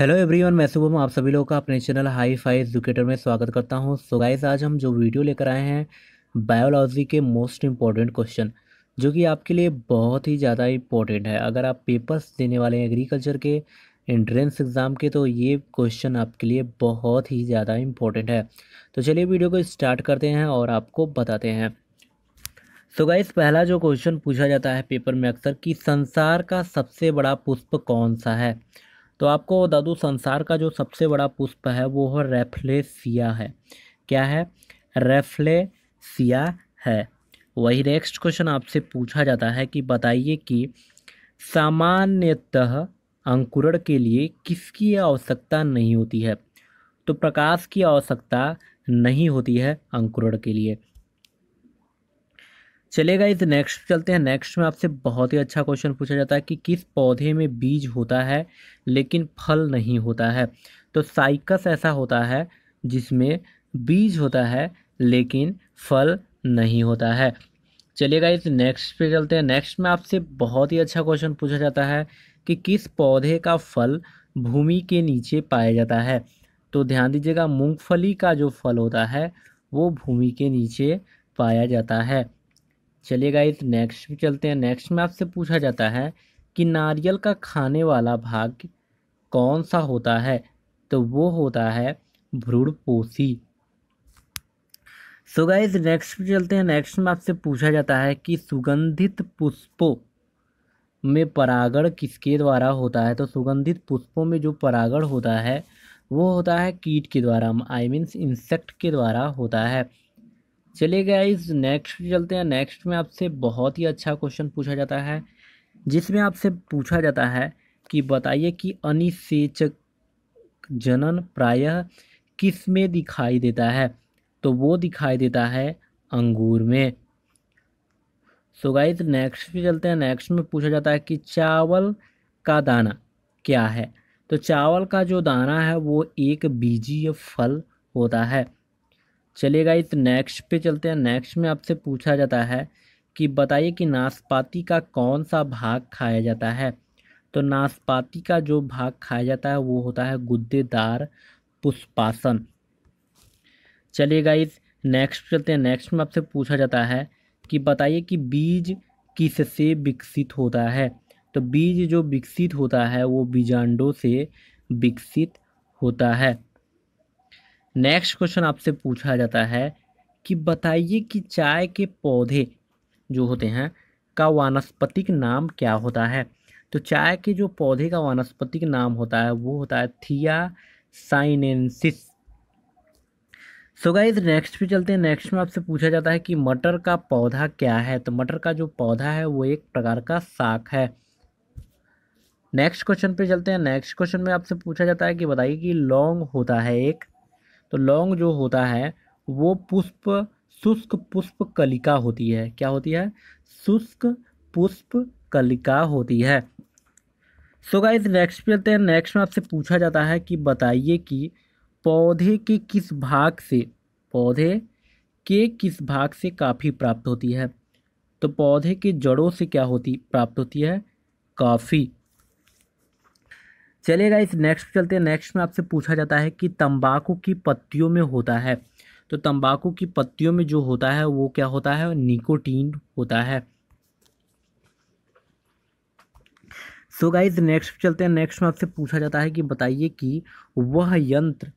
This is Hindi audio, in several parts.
हेलो एवरीवन मैं सुबह आप सभी लोगों का अपने चैनल हाई फाई एजुकेटर में स्वागत करता हूं सो so गाइस आज हम जो वीडियो लेकर आए हैं बायोलॉजी के मोस्ट इम्पॉर्टेंट क्वेश्चन जो कि आपके लिए बहुत ही ज़्यादा इम्पॉर्टेंट है अगर आप पेपर्स देने वाले हैं एग्रीकल्चर के एंट्रेंस एग्ज़ाम के तो ये क्वेश्चन आपके लिए बहुत ही ज़्यादा इम्पॉर्टेंट है तो चलिए वीडियो को स्टार्ट करते हैं और आपको बताते हैं सो so गाइस पहला जो क्वेश्चन पूछा जाता है पेपर में अक्सर कि संसार का सबसे बड़ा पुष्प कौन सा है तो आपको दादू संसार का जो सबसे बड़ा पुष्प है वो है रेफ्लेसिया है क्या है रेफ्लेसिया है वही नेक्स्ट क्वेश्चन आपसे पूछा जाता है कि बताइए कि सामान्यतः अंकुरण के लिए किसकी आवश्यकता नहीं होती है तो प्रकाश की आवश्यकता नहीं होती है अंकुरण के लिए चलेगा इस नेक्स्ट चलते हैं नेक्स्ट में आपसे बहुत ही अच्छा क्वेश्चन पूछा जाता है कि किस पौधे में बीज होता है लेकिन फल नहीं होता है तो साइकस ऐसा होता है जिसमें बीज होता है लेकिन फल नहीं होता है चलेगा इस नेक्स्ट पे चलते हैं नेक्स्ट में आपसे बहुत ही अच्छा क्वेश्चन पूछा जाता है कि किस पौधे का फल भूमि के नीचे पाया जाता है तो ध्यान दीजिएगा मूँगफली का जो फल होता है वो भूमि के नीचे पाया जाता है चलिए गाइस नेक्स्ट भी चलते हैं नेक्स्ट में आपसे पूछा जाता है कि नारियल का खाने वाला भाग कौन सा होता है तो वो होता है भ्रूणपोषी सो गाइस नेक्स्ट चलते हैं नेक्स्ट में आपसे पूछा जाता है कि सुगंधित पुष्पों में परागण किसके द्वारा होता है तो सुगंधित पुष्पों में जो परागण होता है वो होता है कीट के द्वारा आई मीन्स इंसेक्ट के द्वारा होता है चलिए गाइज नेक्स्ट चलते हैं नेक्स्ट में आपसे बहुत ही अच्छा क्वेश्चन पूछा जाता है जिसमें आपसे पूछा जाता है कि बताइए कि अनिसेचक जनन प्रायः किस में दिखाई देता है तो वो दिखाई देता है अंगूर में सो गाइज नेक्स्ट पे चलते हैं नेक्स्ट में पूछा जाता है कि चावल का दाना क्या है तो चावल का जो दाना है वो एक बीजीय फल होता है चलिए गाइस नेक्स्ट पे चलते हैं नेक्स्ट में आपसे पूछा जाता है कि बताइए कि नाशपाती का कौन सा भाग खाया जाता है तो नाशपाती का जो भाग खाया जाता है वो होता है गुद्देदार पुष्पासन चलिए गाइस नेक्स्ट चलते हैं नेक्स्ट में आपसे पूछा जाता है कि बताइए कि बीज किससे विकसित होता है तो बीज जो विकसित होता है वो बीजांडों से विकसित होता है नेक्स्ट क्वेश्चन आपसे पूछा जाता है कि बताइए कि चाय के पौधे जो होते हैं का वानस्पतिक नाम क्या होता है तो चाय के जो पौधे का वानस्पतिक नाम होता है वो होता है थिया साइनेंसिस सो गाइज नेक्स्ट पे चलते हैं नेक्स्ट में आपसे पूछा जाता है कि मटर का पौधा क्या है तो मटर का जो पौधा है वो एक प्रकार का साक है नेक्स्ट क्वेश्चन पे चलते हैं नेक्स्ट क्वेश्चन में आपसे पूछा जाता है कि बताइए कि लौंग होता है एक तो लौंग जो होता है वो पुष्प शुष्क पुष्प कलिका होती है क्या होती है शुष्क पुष्प कलिका होती है सो गाइस नेक्स्ट पे नेक्स्ट में आपसे पूछा जाता है कि बताइए कि पौधे के किस भाग से पौधे के किस भाग से काफ़ी प्राप्त होती है तो पौधे के जड़ों से क्या होती प्राप्त होती है काफ़ी चलेगा इस नेक्स्ट चलते हैं नेक्स्ट में आपसे पूछा जाता है कि तंबाकू की पत्तियों में होता है तो तंबाकू की पत्तियों में जो होता है वो क्या होता है निकोटीन होता है सो गाइज नेक्स्ट चलते हैं नेक्स्ट में आपसे पूछा जाता है कि बताइए कि वह यंत्र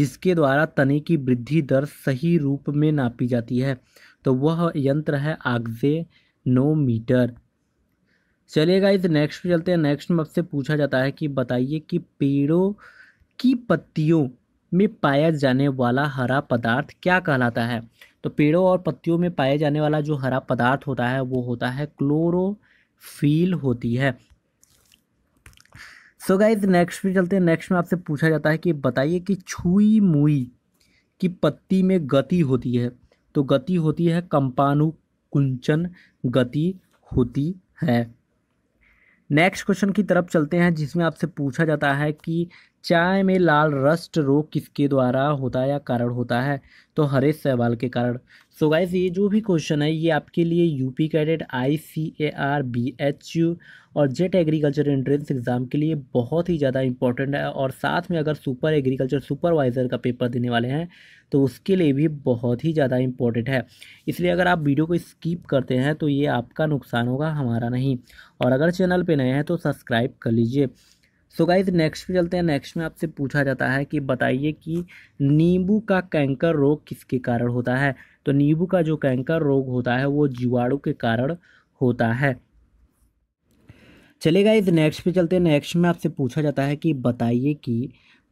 जिसके द्वारा तने की वृद्धि दर सही रूप में नापी जाती है तो वह यंत्र है आगजे नो मीटर चलेगा इस नेक्स्ट पे चलते हैं नेक्स्ट में आपसे पूछा जाता है कि बताइए कि पेड़ों की पत्तियों में पाया जाने वाला हरा पदार्थ क्या कहलाता है तो पेड़ों और पत्तियों में पाया जाने वाला जो हरा पदार्थ होता है वो होता है क्लोरोफील होती है सो गाइज नेक्स्ट पे चलते हैं नेक्स्ट में आपसे पूछा जाता है कि बताइए कि छुई मुई की पत्ती में गति होती है तो गति होती है कंपानुकुंचन गति होती है नेक्स्ट क्वेश्चन की तरफ चलते हैं जिसमें आपसे पूछा जाता है कि चाय में लाल रस्ट रोग किसके द्वारा होता है या कारण होता है तो हरे सहवाल के कारण सो गाइज ये जो भी क्वेश्चन है ये आपके लिए UP cadet I C A R B H U और जेट एग्रीकल्चर एंट्रेंस एग्ज़ाम के लिए बहुत ही ज़्यादा इंपॉर्टेंट है और साथ में अगर सुपर एग्रीकल्चर सुपरवाइज़र का पेपर देने वाले हैं तो उसके लिए भी बहुत ही ज़्यादा इंपॉर्टेंट है इसलिए अगर आप वीडियो को स्कीप करते हैं तो ये आपका नुकसान होगा हमारा नहीं और अगर चैनल पर नए हैं तो सब्सक्राइब कर लीजिए सो गाइज नेक्स्ट पे चलते हैं नेक्स्ट में आपसे पूछा जाता है कि बताइए कि नींबू का कैंकर रोग किसके कारण होता है तो नींबू का जो कैंकर रोग होता है वो जीवाणु के कारण होता है चलेगा इस नेक्स्ट पे चलते हैं नेक्स्ट में आपसे पूछा जाता है कि बताइए कि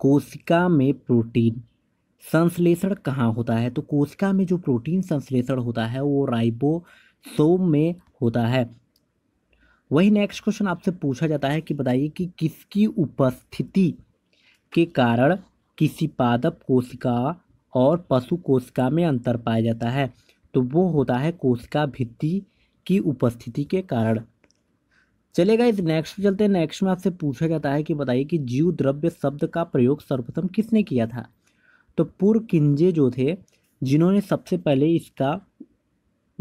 कोशिका में प्रोटीन संश्लेषण कहाँ होता है तो कोशिका में जो प्रोटीन संश्लेषण होता है वो राइबोसोम में होता है वही नेक्स्ट क्वेश्चन आपसे पूछा जाता है कि बताइए कि किसकी उपस्थिति के कारण किसी पादप कोशिका और पशु कोशिका में अंतर पाया जाता है तो वो होता है कोशिका भित्ति की उपस्थिति के कारण चलेगा इस नेक्स्ट चलते हैं नेक्स्ट में आपसे पूछा जाता है कि बताइए कि जीव द्रव्य शब्द का प्रयोग सर्वप्रथम किसने किया था तो पूर्व किंजे जो थे जिन्होंने सबसे पहले इसका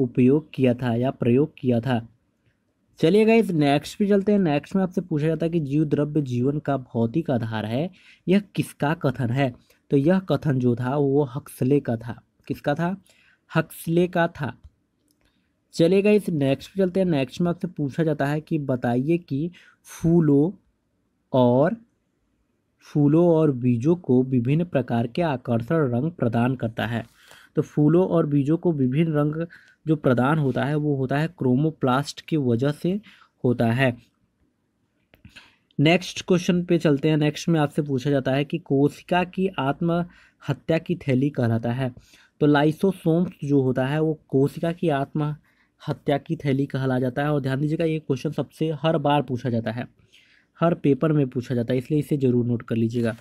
उपयोग किया था या प्रयोग किया था चलिए गाइज नेक्स्ट पे चलते हैं नेक्स्ट में आपसे पूछा जाता है कि जीव द्रव्य जीवन का भौतिक आधार है यह किसका कथन है तो यह कथन जो था वो हक्सले का था किसका था हक्सले का था चलिए गाइज नेक्स्ट पे चलते हैं नेक्स्ट में आपसे पूछा जाता है कि बताइए कि फूलों और फूलों और बीजों को विभिन्न प्रकार के आकर्षण रंग प्रदान करता है तो फूलों और बीजों को विभिन्न रंग जो प्रदान होता है वो होता है क्रोमोप्लास्ट की वजह से होता है नेक्स्ट क्वेश्चन पे चलते हैं नेक्स्ट में आपसे पूछा जाता है कि कोशिका की आत्महत्या की थैली कहलाता है तो लाइसोसोम्स जो होता है वो कोशिका की आत्महत्या की थैली कहला जाता है और ध्यान दीजिएगा ये क्वेश्चन सबसे हर बार पूछा जाता है हर पेपर में पूछा जाता है इसलिए इसे ज़रूर नोट कर लीजिएगा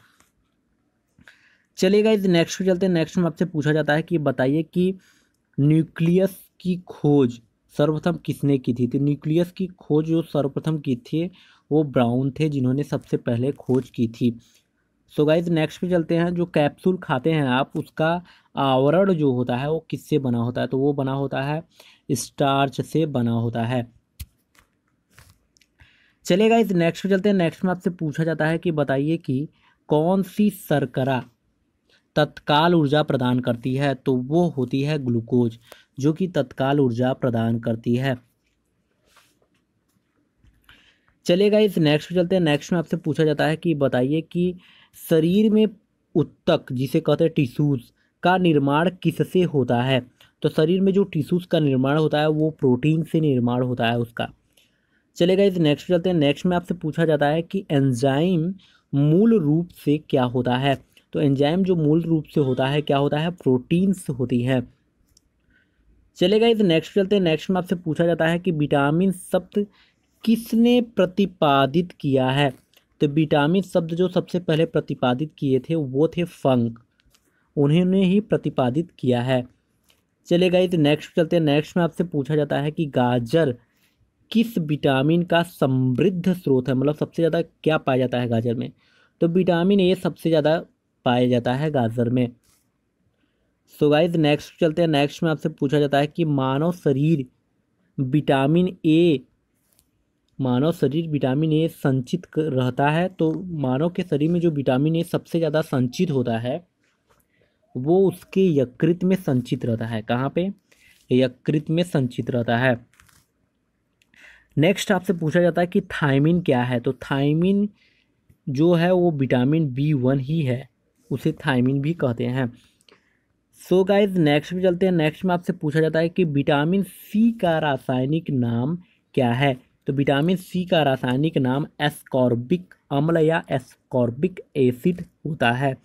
चलेगा इस नेक्स्ट चलते हैं नेक्स्ट में आपसे पूछा जाता है कि बताइए कि न्यूक्लियस की खोज सर्वप्रथम किसने की थी तो न्यूक्लियस की खोज जो सर्वप्रथम की थी वो ब्राउन थे जिन्होंने सबसे पहले खोज की थी सो गाइज नेक्स्ट पे चलते हैं जो कैप्सूल खाते हैं आप उसका आवरण जो होता है वो किससे बना होता है तो वो बना होता है स्टार्च से बना होता है चलेगा इस नेक्स्ट पे चलते हैं नेक्स्ट में आपसे पूछा जाता है कि बताइए कि कौन सी सरकरा तत्काल ऊर्जा प्रदान करती है तो वो होती है ग्लूकोज जो कि तत्काल ऊर्जा प्रदान करती है चलेगा इस नेक्स्ट चलते हैं नेक्स्ट में आपसे पूछा जाता है कि बताइए कि शरीर में उत्तक जिसे कहते हैं टिश्यूज़ का निर्माण किससे होता है तो शरीर में जो टिश्यूज़ का निर्माण होता है वो प्रोटीन से निर्माण होता है उसका चलेगा इस नेक्स्ट चलते हैं नेक्स्ट में आपसे पूछा जाता है कि एंजाइम मूल रूप से क्या होता है तो एंजाइम जो मूल रूप से होता है क्या होता है प्रोटीन्स होती है चलेगा इस नेक्स्ट चलते हैं नेक्स्ट में आपसे पूछा जाता है कि विटामिन शब्द किसने प्रतिपादित किया है तो विटामिन शब्द जो सबसे पहले प्रतिपादित किए थे वो थे फंक उन्होंने ही प्रतिपादित किया है चले गए नेक्स्ट चलते हैं नेक्स्ट में आपसे पूछा जाता है कि गाजर किस विटामिन का समृद्ध स्रोत है मतलब सबसे ज़्यादा क्या पाया जाता है गाजर में तो विटामिन ए सबसे ज़्यादा पाया जाता है गाजर में सो गाइज नेक्स्ट चलते हैं नेक्स्ट में आपसे पूछा जाता है कि मानव शरीर विटामिन ए मानव शरीर विटामिन ए संचित रहता है तो मानव के शरीर में जो विटामिन ए सबसे ज़्यादा संचित होता है वो उसके यकृत में संचित रहता है कहाँ पे यकृत में संचित रहता है नेक्स्ट आपसे पूछा जाता है कि थायमिन क्या है तो थायमिन जो है वो विटामिन बी वन ही है उसे थायमिन भी कहते हैं सो गाइज नेक्स्ट में चलते हैं नेक्स्ट में आपसे पूछा जाता है कि विटामिन सी का रासायनिक नाम क्या है तो विटामिन सी का रासायनिक नाम एस्कॉर्बिक अम्ल या एस्कॉर्बिक एसिड होता है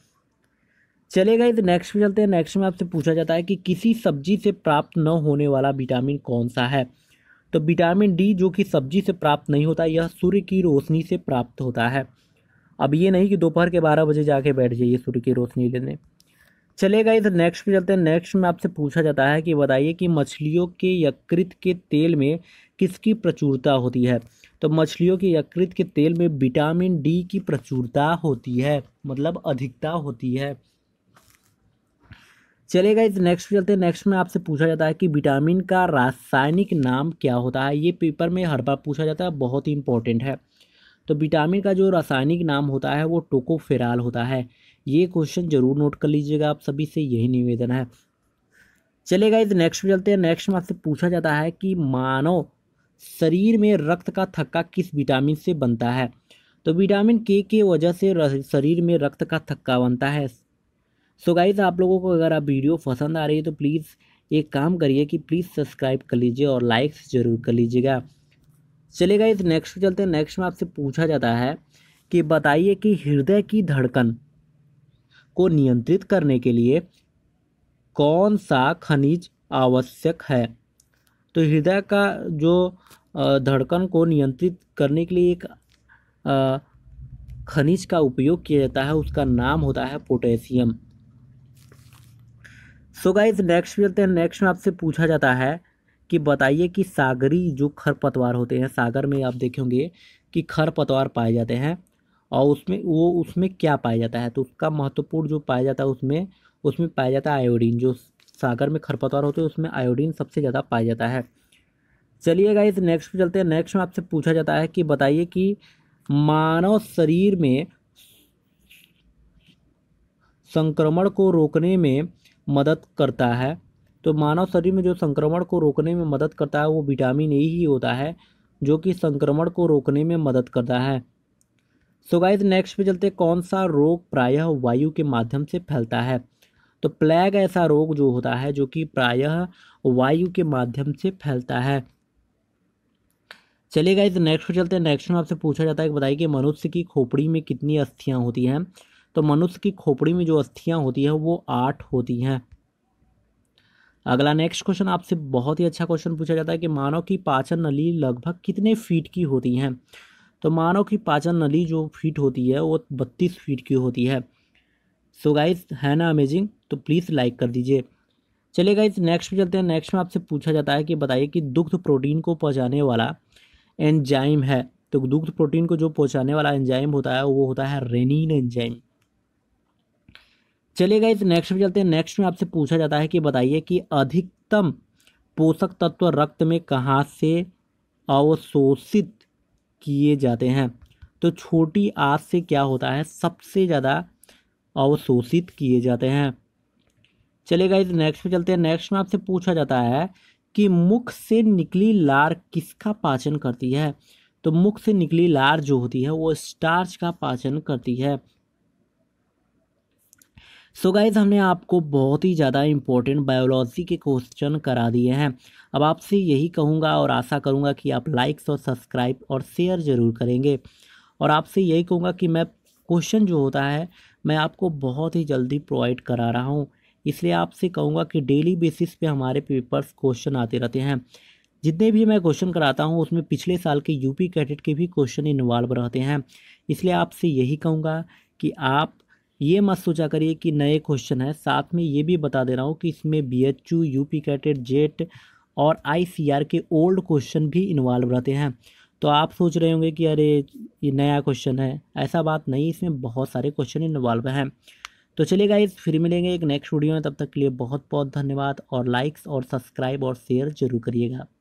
चले गए नेक्स्ट में चलते हैं नेक्स्ट में आपसे पूछा जाता है कि किसी सब्जी से प्राप्त न होने वाला विटामिन कौन सा है तो विटामिन डी जो कि सब्जी से प्राप्त नहीं होता यह सूर्य की रोशनी से प्राप्त होता है अब ये नहीं कि दोपहर के बारह बजे जाके बैठ जाइए सूर्य की रोशनी लेने चलेगा इस नेक्स्ट पे चलते हैं नेक्स्ट में आपसे पूछा जाता है कि बताइए कि मछलियों के यकृत के तेल में किसकी प्रचुरता होती है तो मछलियों के यकृत के तेल में विटामिन डी की प्रचुरता होती है मतलब अधिकता होती है चलेगा इस नेक्स्ट पे चलते हैं नेक्स्ट में आपसे पूछा जाता है कि विटामिन का रासायनिक नाम क्या होता है ये पेपर में हर बार पूछा जाता है बहुत ही इंपॉर्टेंट है तो विटामिन का जो रासायनिक नाम होता है वो टोकोफेराल होता है ये क्वेश्चन जरूर नोट कर लीजिएगा आप सभी से यही निवेदन है चलेगा इस नेक्स्ट में चलते हैं नेक्स्ट में आपसे पूछा जाता है कि मानव शरीर में रक्त का थक्का किस विटामिन से बनता है तो विटामिन के के वजह से शरीर में रक्त का थक्का बनता है सो so गाइज आप लोगों को अगर आप वीडियो पसंद आ रही है तो प्लीज़ एक काम करिए कि प्लीज़ सब्सक्राइब कर लीजिए और लाइक्स ज़रूर कर लीजिएगा चले इस नेक्स्ट चलते हैं नेक्स्ट में आपसे पूछा जाता है कि बताइए कि हृदय की धड़कन को नियंत्रित करने के लिए कौन सा खनिज आवश्यक है तो हृदय का जो धड़कन को नियंत्रित करने के लिए एक खनिज का उपयोग किया जाता है उसका नाम होता है पोटेशियम सो गाइज नेक्स्ट चलते हैं नेक्स्ट में आपसे पूछा जाता है कि बताइए कि सागरी जो खरपतवार होते हैं सागर में आप देखेंगे कि खरपतवार पाए जाते हैं और उसमें वो उसमें क्या पाया जाता है तो उसका महत्वपूर्ण जो पाया जाता है उसमें उसमें पाया जाता है आयोडीन जो सागर में खरपतवार होते हैं उसमें आयोडीन सबसे ज़्यादा पाया जाता है चलिए गाइज नेक्स्ट पर चलते हैं नेक्स्ट में आपसे पूछा जाता है कि बताइए कि मानव शरीर में संक्रमण को रोकने में मदद करता है तो मानव शरीर में जो संक्रमण को रोकने में मदद करता है वो विटामिन ए ही होता है जो कि संक्रमण को रोकने में मदद करता है सो गाइज नेक्स्ट पे चलते कौन सा रोग प्रायः वायु के माध्यम से फैलता है तो प्लैग ऐसा रोग जो होता है जो कि प्रायः वायु के माध्यम से फैलता है चलिए गाइज नेक्स्ट पे चलते हैं नेक्स्ट में आपसे पूछा जाता है कि बताइए कि मनुष्य की खोपड़ी में कितनी अस्थियाँ होती हैं तो मनुष्य की खोपड़ी में जो अस्थियाँ होती हैं वो आठ होती हैं अगला नेक्स्ट क्वेश्चन आपसे बहुत ही अच्छा क्वेश्चन पूछा जाता है कि मानव की पाचन नली लगभग कितने फीट की होती हैं तो मानव की पाचन नली जो फीट होती है वो बत्तीस फीट की होती है सो so गाइज है ना अमेजिंग तो प्लीज़ लाइक कर दीजिए चलिए गाइज नेक्स्ट पे चलते हैं नेक्स्ट में आपसे पूछा जाता है कि बताइए कि दुग्ध प्रोटीन को पहुँचाने वाला एंजाइम है तो दुग्ध प्रोटीन को जो पहुँचाने वाला एंजाइम होता है वो होता है रेनिन एंजाइम चलिए गाइज नेक्स्ट में चलते हैं नेक्स्ट में आपसे पूछा जाता है कि बताइए कि अधिकतम पोषक तत्व रक्त में कहाँ से अवशोषित किए जाते हैं तो छोटी आँत से क्या होता है सबसे ज़्यादा अवशोषित किए जाते हैं चलिए गाइज नेक्स्ट में चलते हैं नेक्स्ट में आपसे पूछा जाता है कि मुख से निकली लार किसका पाचन करती है तो मुख से निकली लार जो होती है वो स्टार्च का पाचन करती है सो so गाइज़ हमने आपको बहुत ही ज़्यादा इम्पोर्टेंट बायोलॉजी के क्वेश्चन करा दिए हैं अब आपसे यही कहूँगा और आशा करूँगा कि आप लाइक्स और सब्सक्राइब और शेयर ज़रूर करेंगे और आपसे यही कहूँगा कि मैं क्वेश्चन जो होता है मैं आपको बहुत ही जल्दी प्रोवाइड करा रहा हूँ इसलिए आपसे कहूँगा कि डेली बेसिस पे हमारे पेपर्स क्वेश्चन आते रहते हैं जितने भी मैं क्वेश्चन कराता हूँ उसमें पिछले साल के यूपी कैडेट के भी क्वेश्चन इन्वॉल्व रहते हैं इसलिए आपसे यही कहूँगा कि आप ये मत सोचा करिए कि नए क्वेश्चन है साथ में ये भी बता दे रहा हूँ कि इसमें B H U U P cadet JET और आई सी आर के ओल्ड क्वेश्चन भी इन्वॉल्व रहते हैं तो आप सोच रहे होंगे कि अरे ये नया क्वेश्चन है ऐसा बात नहीं इसमें बहुत सारे क्वेश्चन इन्वॉल्व हैं तो चलिए इस फिर मिलेंगे एक नेक्स्ट वीडियो में तब तक के लिए बहुत बहुत धन्यवाद और लाइक्स और सब्सक्राइब और शेयर जरूर करिएगा